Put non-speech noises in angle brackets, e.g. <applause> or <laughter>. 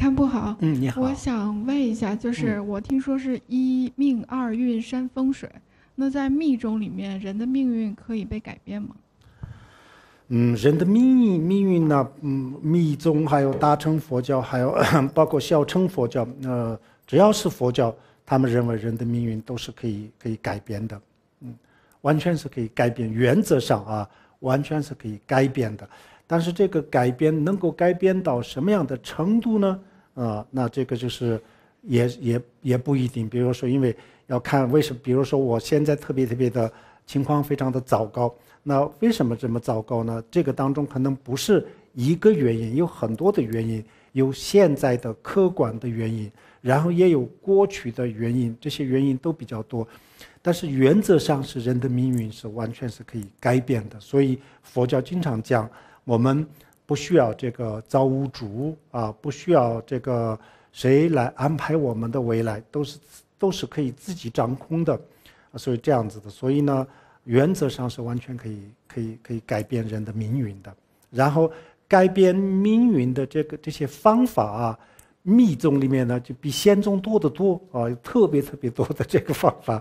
看不好，嗯，你好，我想问一下，就是我听说是一命二运三风水，那在密宗里面，人的命运可以被改变吗？嗯，人的命命运呢，嗯，密宗还有大乘佛教，还有 <coughs> 包括小乘佛教，呃，只要是佛教，他们认为人的命运都是可以可以改变的，嗯，完全是可以改变，原则上啊，完全是可以改变的，但是这个改变能够改变到什么样的程度呢？啊，那这个就是，也也也不一定。比如说，因为要看为什么。比如说，我现在特别特别的情况非常的糟糕。那为什么这么糟糕呢？这个当中可能不是一个原因，有很多的原因，有现在的客观的原因，然后也有过去的原因，这些原因都比较多。但是原则上是人的命运是完全是可以改变的。所以佛教经常讲，我们。不需要这个造物主啊，不需要这个谁来安排我们的未来，都是都是可以自己掌控的，啊，所以这样子的，所以呢，原则上是完全可以、可以、可以改变人的命运的。然后改变命运的这个这些方法啊，密宗里面呢，就比仙宗多得多啊，特别特别多的这个方法。